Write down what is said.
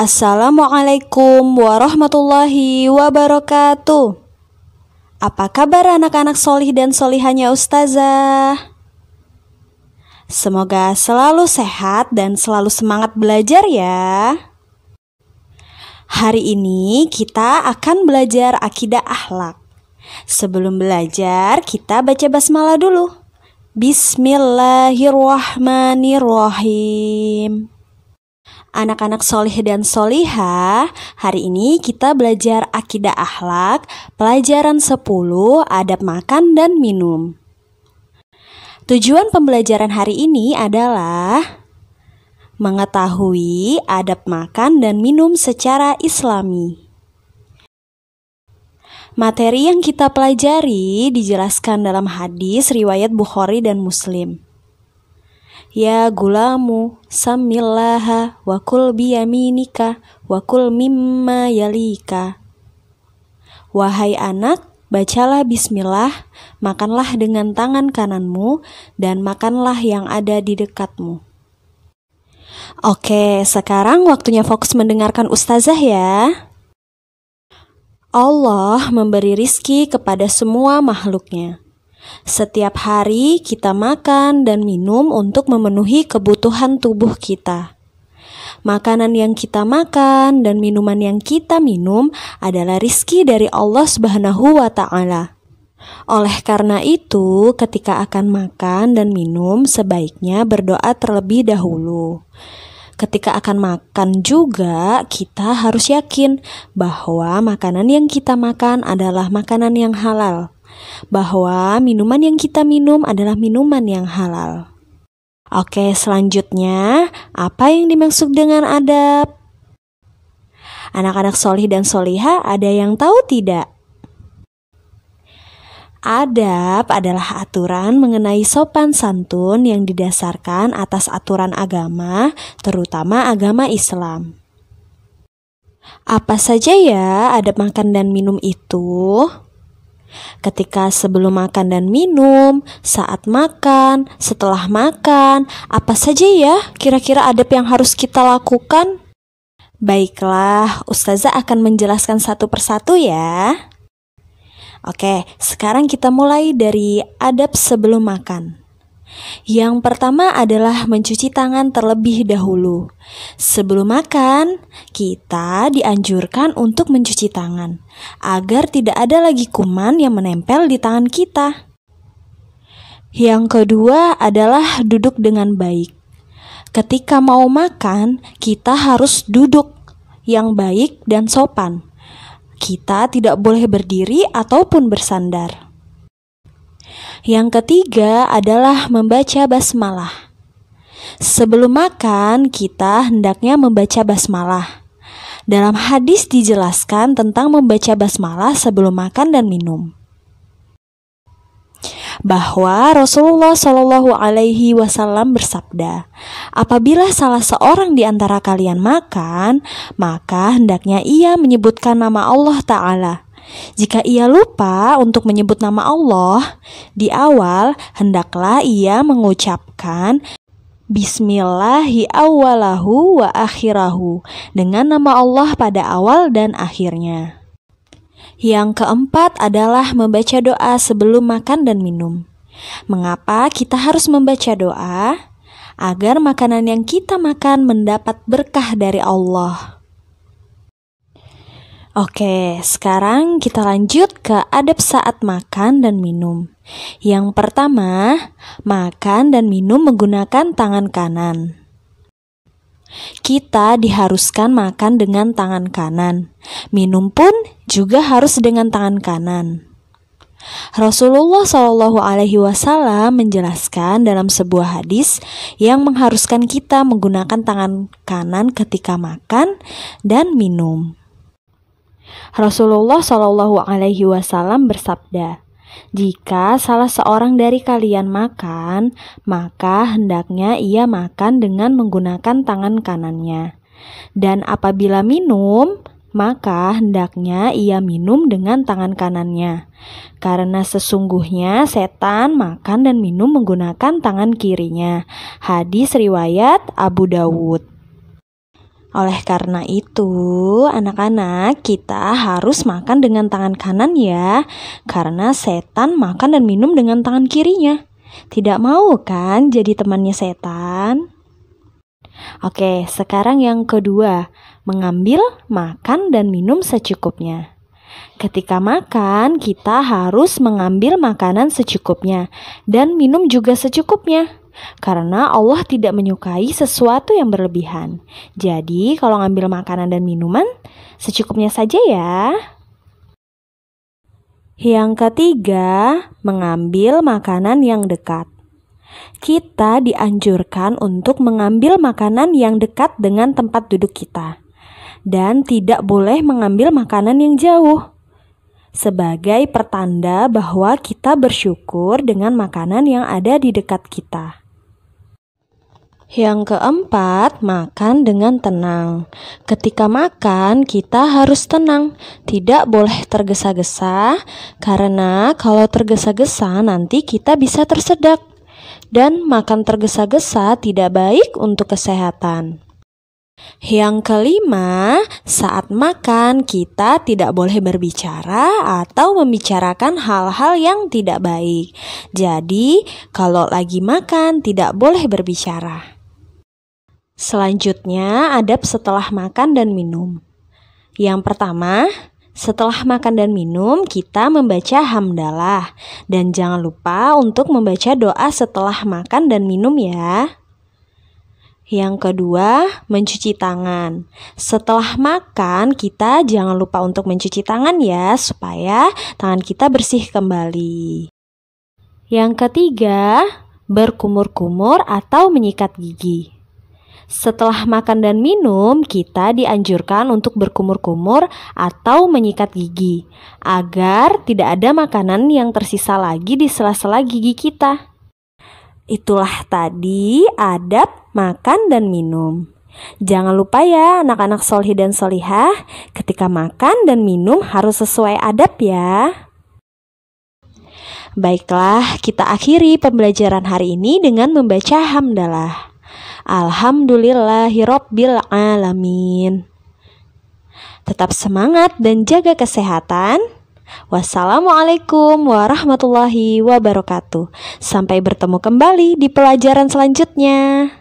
Assalamualaikum warahmatullahi wabarakatuh. Apa kabar anak-anak solih dan solihannya ustazah? Semoga selalu sehat dan selalu semangat belajar ya. Hari ini kita akan belajar akidah akhlak. Sebelum belajar, kita baca basmalah dulu. Bismillahirrahmanirrahim anak-anak solih dan solihah Hari ini kita belajar akidah akhlak, pelajaran 10, adab makan dan minum Tujuan pembelajaran hari ini adalah Mengetahui adab makan dan minum secara islami Materi yang kita pelajari dijelaskan dalam hadis riwayat Bukhari dan Muslim. Ya gulamu, samillaha wakul kul biyaminika wakul kul mimma yalika. Wahai anak, bacalah bismillah, makanlah dengan tangan kananmu dan makanlah yang ada di dekatmu. Oke, sekarang waktunya fokus mendengarkan ustazah ya. Allah memberi rizki kepada semua makhluknya. Setiap hari kita makan dan minum untuk memenuhi kebutuhan tubuh kita. Makanan yang kita makan dan minuman yang kita minum adalah rizki dari Allah Subhanahu wa Ta'ala. Oleh karena itu, ketika akan makan dan minum, sebaiknya berdoa terlebih dahulu. Ketika akan makan juga, kita harus yakin bahwa makanan yang kita makan adalah makanan yang halal bahwa minuman yang kita minum adalah minuman yang halal. Oke, selanjutnya, apa yang dimaksud dengan adab? Anak-anak solih dan soliha ada yang tahu tidak? Adab adalah aturan mengenai sopan santun yang didasarkan atas aturan agama, terutama agama Islam. Apa saja ya adab makan dan minum itu? Ketika sebelum makan dan minum, saat makan, setelah makan, apa saja ya kira-kira adab yang harus kita lakukan? Baiklah, Ustazah akan menjelaskan satu persatu ya. Oke, sekarang kita mulai dari adab sebelum makan. Yang pertama adalah mencuci tangan terlebih dahulu. Sebelum makan, kita dianjurkan untuk mencuci tangan agar tidak ada lagi kuman yang menempel di tangan kita. Yang kedua adalah duduk dengan baik. Ketika mau makan, kita harus duduk yang baik dan sopan. Kita tidak boleh berdiri ataupun bersandar. Yang ketiga adalah membaca basmalah. Sebelum makan, kita hendaknya membaca basmalah. Dalam hadis dijelaskan tentang membaca basmalah sebelum makan dan minum. Bahwa Rasulullah Shallallahu Alaihi Wasallam bersabda, apabila salah seorang di antara kalian makan, maka hendaknya ia menyebutkan nama Allah Taala jika ia lupa untuk menyebut nama Allah di awal, hendaklah ia mengucapkan Bismillahi awalahu wa akhirahu dengan nama Allah pada awal dan akhirnya. Yang keempat adalah membaca doa sebelum makan dan minum. Mengapa kita harus membaca doa? Agar makanan yang kita makan mendapat berkah dari Allah. Oke, sekarang kita lanjut ke adab saat makan dan minum. Yang pertama, makan dan minum menggunakan tangan kanan. Kita diharuskan makan dengan tangan kanan. Minum pun juga harus dengan tangan kanan. Rasulullah Shallallahu Alaihi Wasallam menjelaskan dalam sebuah hadis yang mengharuskan kita menggunakan tangan kanan ketika makan dan minum. Rasulullah Shallallahu Alaihi Wasallam bersabda, jika salah seorang dari kalian makan, maka hendaknya ia makan dengan menggunakan tangan kanannya. Dan apabila minum, maka hendaknya ia minum dengan tangan kanannya. Karena sesungguhnya setan makan dan minum menggunakan tangan kirinya. Hadis riwayat Abu Dawud. Oleh karena itu, anak-anak kita harus makan dengan tangan kanan ya, karena setan makan dan minum dengan tangan kirinya. Tidak mau kan jadi temannya setan? Oke, sekarang yang kedua, mengambil, makan, dan minum secukupnya. Ketika makan, kita harus mengambil makanan secukupnya dan minum juga secukupnya karena Allah tidak menyukai sesuatu yang berlebihan. Jadi, kalau ngambil makanan dan minuman, secukupnya saja ya. Yang ketiga, mengambil makanan yang dekat. Kita dianjurkan untuk mengambil makanan yang dekat dengan tempat duduk kita dan tidak boleh mengambil makanan yang jauh sebagai pertanda bahwa kita bersyukur dengan makanan yang ada di dekat kita. Yang keempat, makan dengan tenang. Ketika makan, kita harus tenang, tidak boleh tergesa-gesa, karena kalau tergesa-gesa nanti kita bisa tersedak, dan makan tergesa-gesa tidak baik untuk kesehatan. Yang kelima, saat makan kita tidak boleh berbicara atau membicarakan hal-hal yang tidak baik. Jadi, kalau lagi makan tidak boleh berbicara. Selanjutnya, adab setelah makan dan minum. Yang pertama, setelah makan dan minum, kita membaca hamdalah dan jangan lupa untuk membaca doa setelah makan dan minum ya. Yang kedua, mencuci tangan. Setelah makan, kita jangan lupa untuk mencuci tangan ya, supaya tangan kita bersih kembali. Yang ketiga, berkumur-kumur atau menyikat gigi. Setelah makan dan minum, kita dianjurkan untuk berkumur-kumur atau menyikat gigi agar tidak ada makanan yang tersisa lagi di sela-sela gigi kita. Itulah tadi adab makan dan minum. Jangan lupa ya anak-anak solhi dan solihah ketika makan dan minum harus sesuai adab ya. Baiklah, kita akhiri pembelajaran hari ini dengan membaca hamdalah. Alhamdulillahirabbil alamin. Tetap semangat dan jaga kesehatan. Wassalamualaikum warahmatullahi wabarakatuh. Sampai bertemu kembali di pelajaran selanjutnya.